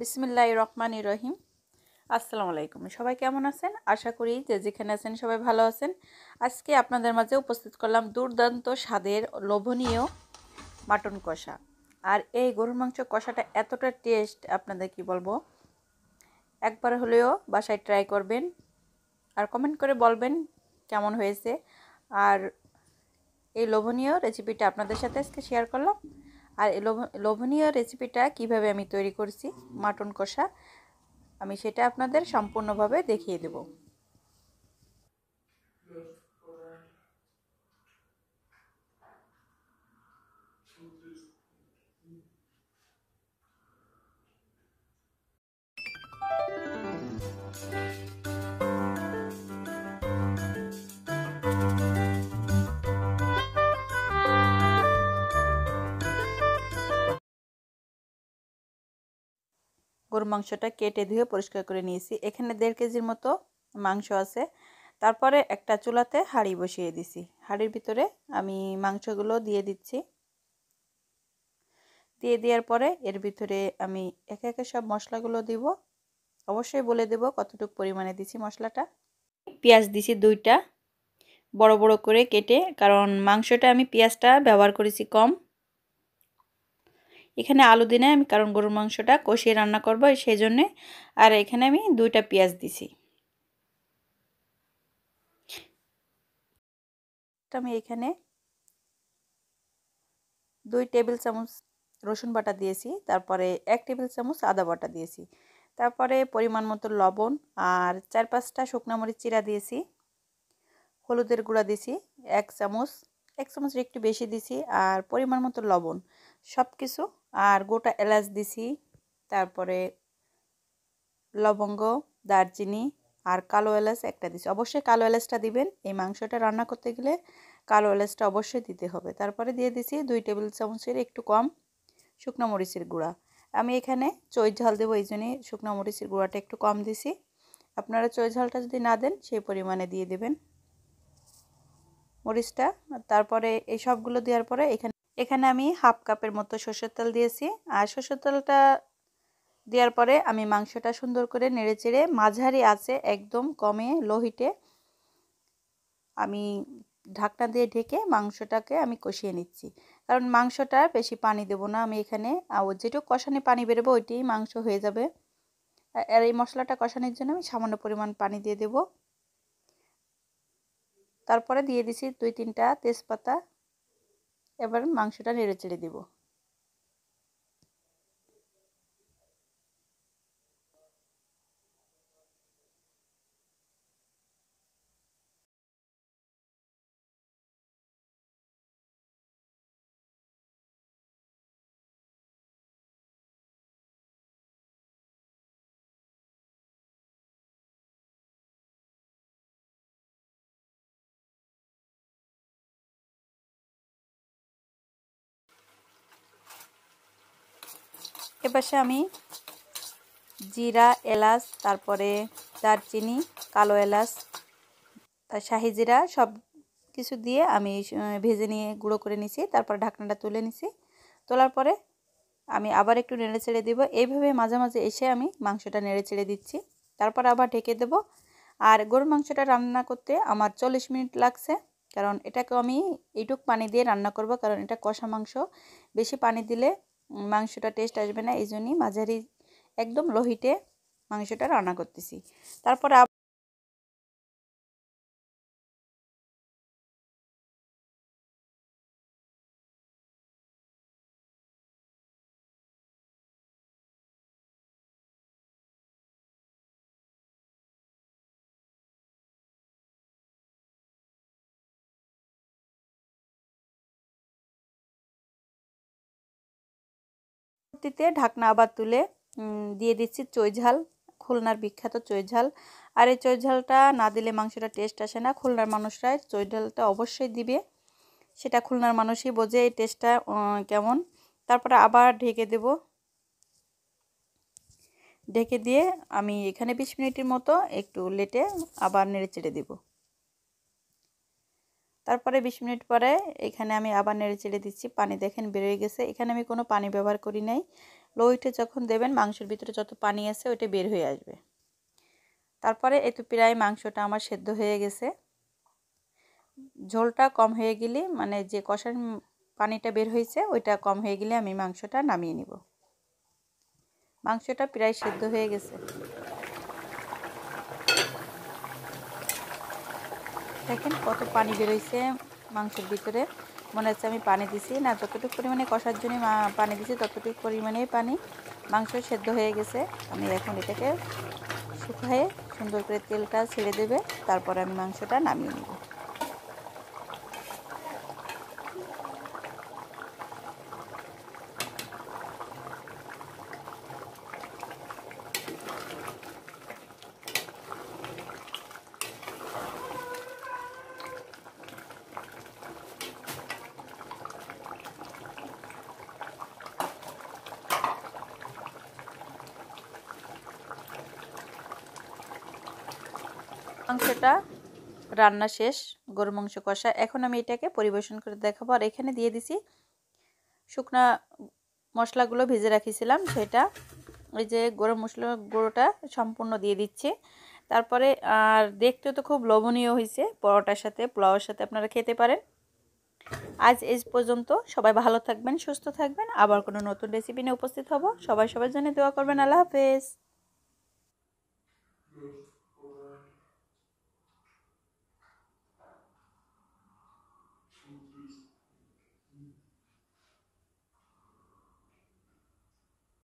বিসমিল্লাহ রহমান রহিম আসসালামু আলাইকুম সবাই কেমন আছেন আশা করি যে যেখানে আছেন সবাই ভালো আছেন আজকে আপনাদের মাঝে উপস্থিত করলাম দুর্দান্ত স্বাদের লোভনীয় মাটন কষা আর এই গরুর মাংস কষাটা এতটা টেস্ট আপনাদের কি বলবো একবার হলেও বাসায় ট্রাই করবেন আর কমেন্ট করে বলবেন কেমন হয়েছে আর এই লোভনীয় রেসিপিটা আপনাদের সাথে আজকে শেয়ার করলাম আর লোভনীয় রেসিপিটা কিভাবে আমি তৈরি করছি মাটন কষা আমি সেটা আপনাদের সম্পূর্ণভাবে দেখিয়ে দেবো গরুর মাংসটা কেটে ধুয়ে পরিষ্কার করে নিয়েছি এখানে দেড় কেজির মতো মাংস আছে তারপরে একটা চুলাতে হাঁড়ি বসিয়ে দিছি হাঁড়ির ভিতরে আমি মাংসগুলো দিয়ে দিচ্ছি দিয়ে দেওয়ার পরে এর ভিতরে আমি একে একে সব মশলাগুলো দিব অবশ্যই বলে দেব কতটুকু পরিমাণে দিছি মশলাটা পেঁয়াজ দিছি দুইটা বড় বড় করে কেটে কারণ মাংসটা আমি পেঁয়াজটা ব্যবহার করেছি কম এখানে আলু দিনে আমি কারণ গরুর মাংসটা কষিয়ে রান্না করবো সেই জন্যে আর এখানে আমি দুইটা পেঁয়াজ দিছি আমি এখানে দুই টেবিল চামচ রসুন বাটা দিয়েছি তারপরে এক টেবিল চামচ আদা বাটা দিয়েছি তারপরে পরিমাণ মতো লবণ আর চার পাঁচটা শুকনো মরিচ চিরা দিয়েছি হলুদের গুঁড়া দিয়েছি এক চামচ এক চামচ একটু বেশি দিছি আর পরিমাণ মতো লবণ সব কিছু আর গোটা এলাচ দিছি তারপরে লবঙ্গ দারচিনি আর কালো এলাচ একটা দিছি অবশ্যই কালো এলাচটা দিবেন এই মাংসটা রান্না করতে গেলে কালো এলাচটা অবশ্যই দিতে হবে তারপরে দিয়ে দিছি দুই টেবিল চামচের একটু কম শুকনো মরিচের গুঁড়া আমি এখানে চই ঝাল দেবো এই জন্যে শুকনো মরিচের গুঁড়াটা একটু কম দিছি আপনারা চই ঝালটা যদি না দেন সেই পরিমাণে দিয়ে দেবেন মরিচটা তারপরে এই সবগুলো দেওয়ার পরে এখানে এখানে আমি হাফ কাপের মতো সর্ষের তেল দিয়েছি আর সর্ষের তেলটা দেওয়ার পরে আমি মাংসটা সুন্দর করে নেড়ে চেড়ে মাঝারি আছে একদম কমে লোহিটে আমি ঢাকনা দিয়ে ঢেকে মাংসটাকে আমি কষিয়ে নিচ্ছি কারণ মাংসটা বেশি পানি দেব না আমি এখানে আর যেটুকু কষানে পানি বেরোবো ওইটাই মাংস হয়ে যাবে আর এই মশলাটা কষানোর জন্য আমি সামান্য পরিমাণ পানি দিয়ে দেব তারপরে দিয়ে দিছি দুই তিনটা তেজপাতা এবার মাংসটা নেড়ে চেড়ে দেবো এপাশে আমি জিরা এলাচ তারপরে দারচিনি কালো এলাচ শাহি জিরা সব কিছু দিয়ে আমি ভেজে নিয়ে গুঁড়ো করে নিছি তারপর ঢাকনাটা তুলে নিছি তোলার পরে আমি আবার একটু নেড়ে ছেড়ে দেবো এইভাবে মাঝে মাঝে এসে আমি মাংসটা নেড়ে ছেড়ে দিচ্ছি তারপর আবার ঢেকে দেব আর গরুর মাংসটা রান্না করতে আমার চল্লিশ মিনিট লাগছে কারণ এটাকে আমি এইটুক পানি দিয়ে রান্না করব কারণ এটা কষা মাংস বেশি পানি দিলে মাংসটা টেস্ট আসবে না এই জন্যই মাঝারি একদম লোহিতে মাংসটা রান্না করতেছি তারপর পরবর্তীতে ঢাকনা আবার তুলে দিয়ে দিচ্ছি চৈঝাল খুলনার বিখ্যাত চৈঝাল আর এই চৈঝালটা না দিলে মাংসটা টেস্ট আসে না খুলনার মানুষরা চৈঝালটা অবশ্যই দিবে সেটা খুলনার মানুষই বোঝে এই টেস্টটা কেমন তারপরে আবার ঢেকে দেব ঢেকে দিয়ে আমি এখানে বিশ মিনিটের মতো একটু লেটে আবার নেড়ে চেড়ে দেবো তারপরে বিশ মিনিট পরে এখানে আমি আবার নেড়ে চেড়ে দিচ্ছি পানি দেখেন বেড়ে গেছে এখানে আমি কোনো পানি ব্যবহার করি নাই লো হিটে যখন দেবেন মাংসের ভিতরে যত পানি আছে ওইটা বের হয়ে আসবে তারপরে এ তো প্রায় মাংসটা আমার সেদ্ধ হয়ে গেছে ঝোলটা কম হয়ে গেলে মানে যে কষার পানিটা বের হয়েছে ওইটা কম হয়ে গেলে আমি মাংসটা নামিয়ে নিব মাংসটা প্রায় সেদ্ধ হয়ে গেছে দেখেন কত পানি বেরোইছে মাংসের ভিতরে মনে হচ্ছে আমি পানি দিছি না যতটুকু পরিমাণে কষার জন্য পানি দিছি ততটুকু পরিমাণেই পানি মাংস সেদ্ধ হয়ে গেছে আমি এখন এটাকে শুকায়ে সুন্দর করে তেলটা ছেড়ে দেবে তারপর আমি মাংসটা নামিয়ে নেব মাংসটা রান্না শেষ গরু মাংস কষা এখন আমি এটাকে পরিবেশন করে দেখাবো আর এখানে দিয়ে দিছি শুকনা মশলাগুলো ভেজে রাখিছিলাম সেটা ওই যে গরম মশলা গুঁড়োটা সম্পূর্ণ দিয়ে দিচ্ছি তারপরে আর দেখতে তো খুব লোভনীয় হয়েছে পরোটার সাথে পোলাওয়ের সাথে আপনারা খেতে পারেন আজ এ পর্যন্ত সবাই ভালো থাকবেন সুস্থ থাকবেন আবার কোনো নতুন রেসিপি নিয়ে উপস্থিত হব সবাই সবার জন্য দোয়া করবেন আল্লাহ হাফেজ